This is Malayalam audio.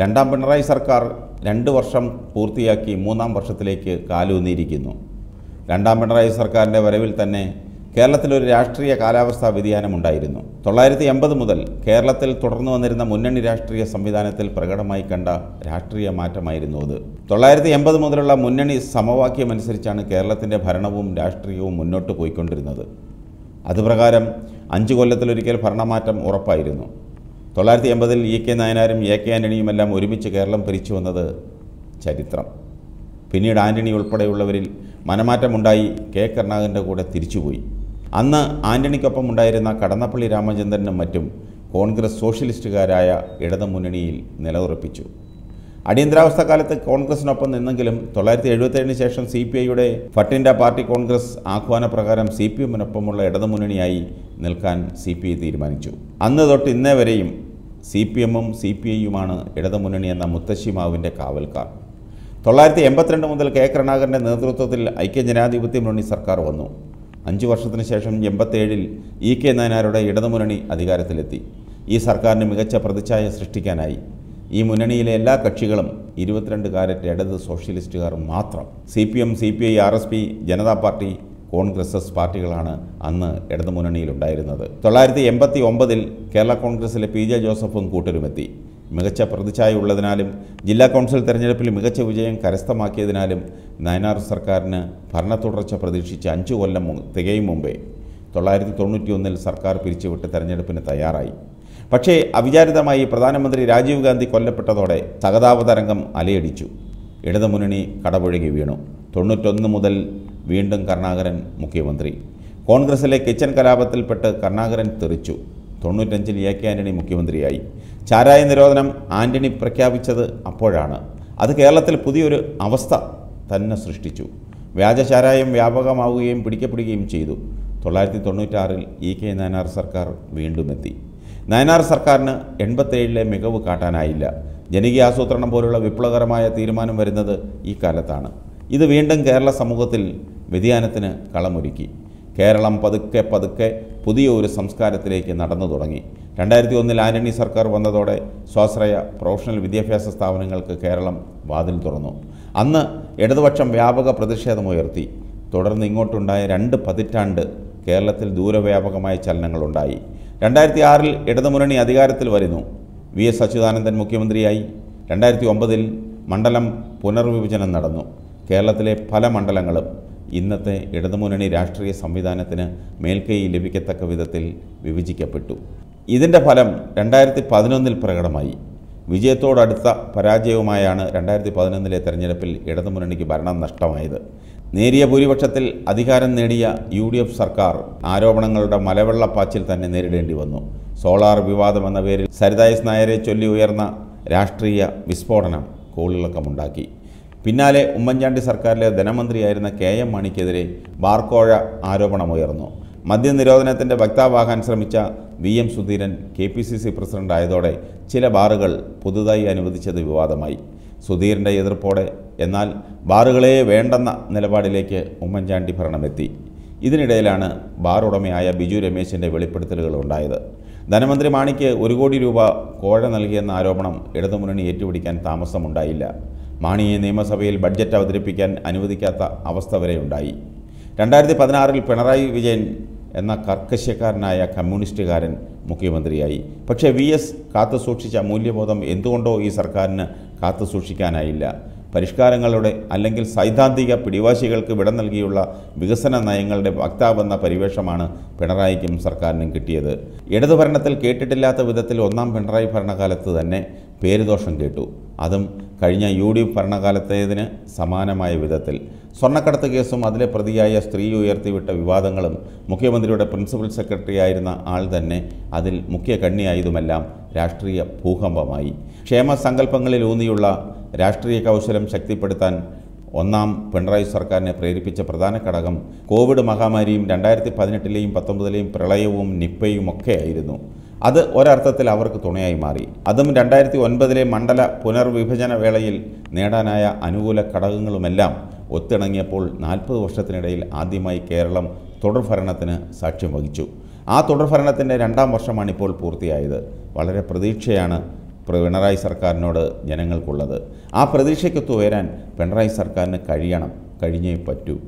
രണ്ടാം പിണറായി സർക്കാർ രണ്ട് വർഷം പൂർത്തിയാക്കി മൂന്നാം വർഷത്തിലേക്ക് കാലൂന്നിയിരിക്കുന്നു രണ്ടാം പിണറായി സർക്കാരിൻ്റെ വരവിൽ തന്നെ കേരളത്തിലൊരു രാഷ്ട്രീയ കാലാവസ്ഥാ വ്യതിയാനമുണ്ടായിരുന്നു തൊള്ളായിരത്തി എൺപത് മുതൽ കേരളത്തിൽ തുടർന്നു വന്നിരുന്ന മുന്നണി രാഷ്ട്രീയ സംവിധാനത്തിൽ പ്രകടമായി കണ്ട രാഷ്ട്രീയ മാറ്റമായിരുന്നു അത് തൊള്ളായിരത്തി എൺപത് മുതലുള്ള മുന്നണി സമവാക്യമനുസരിച്ചാണ് കേരളത്തിൻ്റെ ഭരണവും രാഷ്ട്രീയവും മുന്നോട്ട് പോയിക്കൊണ്ടിരുന്നത് അതുപ്രകാരം അഞ്ച് കൊല്ലത്തിലൊരിക്കൽ ഭരണമാറ്റം ഉറപ്പായിരുന്നു തൊള്ളായിരത്തി എൺപതിൽ ഇ കെ നായനാരും എ കെ ആൻ്റണിയുമെല്ലാം ഒരുമിച്ച് കേരളം ഭരിച്ചു വന്നത് ചരിത്രം പിന്നീട് ആൻ്റണി ഉൾപ്പെടെയുള്ളവരിൽ മനമാറ്റമുണ്ടായി കെ കരുണാകരൻ്റെ കൂടെ തിരിച്ചുപോയി അന്ന് ആൻ്റണിക്കൊപ്പം ഉണ്ടായിരുന്ന കടന്നപ്പള്ളി രാമചന്ദ്രനും മറ്റും കോൺഗ്രസ് സോഷ്യലിസ്റ്റുകാരായ ഇടതുമുന്നണിയിൽ നിലയുറപ്പിച്ചു അടിയന്തരാവസ്ഥ കാലത്ത് കോൺഗ്രസിനൊപ്പം നിന്നെങ്കിലും തൊള്ളായിരത്തി ഏഴിന് ശേഷം സി പി ഐയുടെ ഫട്ട് പാർട്ടി കോൺഗ്രസ് പ്രകാരം സി പി എമ്മിനൊപ്പമുള്ള ഇടതുമുന്നണിയായി നിൽക്കാൻ സി പി ഐ തീരുമാനിച്ചു അന്ന് തൊട്ട് ഇന്നേ വരെയും സി പി എമ്മും സി പി ഐയുമാണ് ഇടതുമുന്നണി എന്ന മുത്തശ്ശിമാവിൻ്റെ കാവൽക്കാർ തൊള്ളായിരത്തി എൺപത്തിരണ്ട് മുതൽ കെ കരുണാകരൻ്റെ നേതൃത്വത്തിൽ ഐക്യജനാധിപത്യ മുന്നണി സർക്കാർ വന്നു അഞ്ചു വർഷത്തിന് ശേഷം എൺപത്തേഴിൽ ഇ കെ നായനാരുടെ ഇടതുമുന്നണി അധികാരത്തിലെത്തി ഈ സർക്കാരിന് മികച്ച പ്രതിച്ഛായ സൃഷ്ടിക്കാനായി ഈ മുന്നണിയിലെ എല്ലാ കക്ഷികളും ഇരുപത്തിരണ്ട് കാരറ്റ് ഇടത് സോഷ്യലിസ്റ്റുകാർ മാത്രം C P M C P I R S P Janata party Congress S പാർട്ടികളാണ് അന്ന് ഇടതു മുന്നണിയിലുണ്ടായിരുന്നത് തൊള്ളായിരത്തി എൺപത്തി ഒമ്പതിൽ കേരള കോൺഗ്രസിലെ പി ജെ ജോസഫും കൂട്ടരുമെത്തി മികച്ച പ്രതിച്ഛായ ഉള്ളതിനാലും ജില്ലാ കൗൺസിൽ തെരഞ്ഞെടുപ്പിൽ മികച്ച വിജയം കരസ്ഥമാക്കിയതിനാലും നയനാർ സർക്കാരിന് ഭരണ തുടർച്ച പ്രതീക്ഷിച്ച് അഞ്ച് കൊല്ലം തികയും മുമ്പേ തൊള്ളായിരത്തി തൊണ്ണൂറ്റിയൊന്നിൽ സർക്കാർ പിരിച്ചുവിട്ട് തെരഞ്ഞെടുപ്പിന് തയ്യാറായി പക്ഷേ അവിചാരിതമായി പ്രധാനമന്ത്രി രാജീവ് ഗാന്ധി കൊല്ലപ്പെട്ടതോടെ തകതാപതരംഗം അലയടിച്ചു ഇടതുമുന്നണി കടപുഴകി വീണു തൊണ്ണൂറ്റൊന്ന് മുതൽ വീണ്ടും കരുണാകരൻ മുഖ്യമന്ത്രി കോൺഗ്രസിലെ കിച്ചൻ കലാപത്തിൽപ്പെട്ട് കരുണാകരൻ തെറിച്ചു തൊണ്ണൂറ്റഞ്ചിൽ എ കെ ആൻ്റണി മുഖ്യമന്ത്രിയായി ചാരായ നിരോധനം ആൻ്റണി പ്രഖ്യാപിച്ചത് അപ്പോഴാണ് അത് കേരളത്തിൽ പുതിയൊരു അവസ്ഥ തന്നെ സൃഷ്ടിച്ചു വ്യാജചാരായം വ്യാപകമാവുകയും പിടിക്കപ്പെടുകയും ചെയ്തു തൊള്ളായിരത്തി തൊണ്ണൂറ്റാറിൽ ഇ കെ നാനാർ സർക്കാർ വീണ്ടുമെത്തി നയനാർ സർക്കാരിന് എൺപത്തേഴിലെ മികവ് കാട്ടാനായില്ല ജനകീയ ആസൂത്രണം പോലുള്ള വിപ്ലവകരമായ തീരുമാനം വരുന്നത് ഈ കാലത്താണ് ഇത് വീണ്ടും കേരള സമൂഹത്തിൽ വ്യതിയാനത്തിന് കളമൊരുക്കി കേരളം പതുക്കെ പതുക്കെ പുതിയ ഒരു സംസ്കാരത്തിലേക്ക് നടന്നു തുടങ്ങി രണ്ടായിരത്തി ഒന്നിൽ ആന്റണി സർക്കാർ വന്നതോടെ സ്വാശ്രയ പ്രൊഫഷണൽ വിദ്യാഭ്യാസ സ്ഥാപനങ്ങൾക്ക് കേരളം വാതിൽ തുറന്നു അന്ന് ഇടതുപക്ഷം വ്യാപക പ്രതിഷേധമുയർത്തി തുടർന്ന് ഇങ്ങോട്ടുണ്ടായ രണ്ട് പതിറ്റാണ്ട് കേരളത്തിൽ ദൂരവ്യാപകമായ ചലനങ്ങളുണ്ടായി രണ്ടായിരത്തി ആറിൽ ഇടതുമുന്നണി അധികാരത്തിൽ വരുന്നു വി എസ് അച്യുതാനന്ദൻ മുഖ്യമന്ത്രിയായി രണ്ടായിരത്തി ഒമ്പതിൽ മണ്ഡലം പുനർവിഭജനം നടന്നു കേരളത്തിലെ പല മണ്ഡലങ്ങളും ഇന്നത്തെ ഇടതുമുന്നണി രാഷ്ട്രീയ സംവിധാനത്തിന് മേൽക്കൈ ലഭിക്കത്തക്ക വിധത്തിൽ വിഭജിക്കപ്പെട്ടു ഇതിൻ്റെ ഫലം രണ്ടായിരത്തി പതിനൊന്നിൽ പ്രകടമായി വിജയത്തോടടുത്ത പരാജയവുമായാണ് രണ്ടായിരത്തി പതിനൊന്നിലെ തെരഞ്ഞെടുപ്പിൽ ഇടതുമുന്നണിക്ക് ഭരണം നഷ്ടമായത് നേരിയ ഭൂരിപക്ഷത്തിൽ അധികാരം നേടിയ യു ഡി എഫ് സർക്കാർ ആരോപണങ്ങളുടെ മലവെള്ളപ്പാച്ചിൽ തന്നെ നേരിടേണ്ടി വന്നു സോളാർ വിവാദം എന്ന പേരിൽ സരിതായസ് നായരെ ചൊല്ലി ഉയർന്ന രാഷ്ട്രീയ വിസ്ഫോടനം കൂളിളക്കമുണ്ടാക്കി പിന്നാലെ ഉമ്മൻചാണ്ടി സർക്കാരിലെ ധനമന്ത്രിയായിരുന്ന കെ എം മാണിക്കെതിരെ ബാർക്കോഴ ആരോപണമുയർന്നു മദ്യനിരോധനത്തിൻ്റെ വക്താവാകാൻ ശ്രമിച്ച V M Sudheeran K P C C പ്രസിഡന്റായതോടെ ചില ബാറുകൾ പുതുതായി അനുവദിച്ചത് വിവാദമായി സുധീറിൻ്റെ എതിർപ്പോടെ എന്നാൽ ബാറുകളെ വേണ്ടെന്ന നിലപാടിലേക്ക് ഉമ്മൻചാണ്ടി ഭരണമെത്തി ഇതിനിടയിലാണ് ബാർ ഉടമയായ ബിജു രമേശിൻ്റെ വെളിപ്പെടുത്തലുകൾ ഉണ്ടായത് ധനമന്ത്രി മാണിക്ക് ഒരു കോടി രൂപ കോഴ നൽകിയെന്ന ആരോപണം ഇടതുമുന്നണി ഏറ്റുപിടിക്കാൻ താമസമുണ്ടായില്ല മാണിയെ നിയമസഭയിൽ ബഡ്ജറ്റ് അവതരിപ്പിക്കാൻ അനുവദിക്കാത്ത അവസ്ഥ വരെയുണ്ടായി രണ്ടായിരത്തി പതിനാറിൽ പിണറായി വിജയൻ എന്ന കർക്കശ്യക്കാരനായ കമ്മ്യൂണിസ്റ്റുകാരൻ മുഖ്യമന്ത്രിയായി പക്ഷേ വി എസ് കാത്തുസൂക്ഷിച്ച മൂല്യബോധം എന്തുകൊണ്ടോ ഈ സർക്കാരിന് കാത്തുസൂക്ഷിക്കാനായില്ല പരിഷ്കാരങ്ങളുടെ അല്ലെങ്കിൽ സൈദ്ധാന്തിക പിടിവാശികൾക്ക് വിട നൽകിയുള്ള വികസന നയങ്ങളുടെ വക്താവെന്ന പരിവേഷമാണ് പിണറായിക്കും സർക്കാരിനും കിട്ടിയത് ഇടതുഭരണത്തിൽ കേട്ടിട്ടില്ലാത്ത വിധത്തിൽ ഒന്നാം പിണറായി ഭരണകാലത്ത് തന്നെ പേരുദോഷം കേട്ടു അതും കഴിഞ്ഞ യു ഡി എഫ് ഭരണകാലത്തേതിന് സമാനമായ വിധത്തിൽ സ്വർണ്ണക്കടത്ത് കേസും അതിലെ പ്രതിയായ സ്ത്രീ ഉയർത്തിവിട്ട വിവാദങ്ങളും മുഖ്യമന്ത്രിയുടെ പ്രിൻസിപ്പൽ സെക്രട്ടറി ആയിരുന്ന ആൾ തന്നെ അതിൽ മുഖ്യ കണ്ണിയായതുമെല്ലാം രാഷ്ട്രീയ ഭൂകമ്പമായി ക്ഷേമ ഊന്നിയുള്ള രാഷ്ട്രീയ കൗശലം ശക്തിപ്പെടുത്താൻ ഒന്നാം പിണറായി സർക്കാരിനെ പ്രേരിപ്പിച്ച പ്രധാന ഘടകം കോവിഡ് മഹാമാരിയും രണ്ടായിരത്തി പതിനെട്ടിലെയും പത്തൊമ്പതിലെയും പ്രളയവും നിപ്പയും ഒക്കെ ആയിരുന്നു അത് ഒരർത്ഥത്തിൽ അവർക്ക് തുണയായി മാറി അതും രണ്ടായിരത്തി ഒൻപതിലെ മണ്ഡല പുനർവിഭജന വേളയിൽ നേടാനായ അനുകൂല ഘടകങ്ങളുമെല്ലാം ഒത്തിണങ്ങിയപ്പോൾ നാൽപ്പത് വർഷത്തിനിടയിൽ ആദ്യമായി കേരളം തുടർഭരണത്തിന് സാക്ഷ്യം വഹിച്ചു ആ തുടർഭരണത്തിൻ്റെ രണ്ടാം വർഷമാണിപ്പോൾ പൂർത്തിയായത് വളരെ പ്രതീക്ഷയാണ് പിണറായി സർക്കാരിനോട് ജനങ്ങൾക്കുള്ളത് ആ പ്രതീക്ഷയ്ക്കൊത്തുയരാൻ പിണറായി സർക്കാരിന് കഴിയണം കഴിഞ്ഞേ പറ്റൂ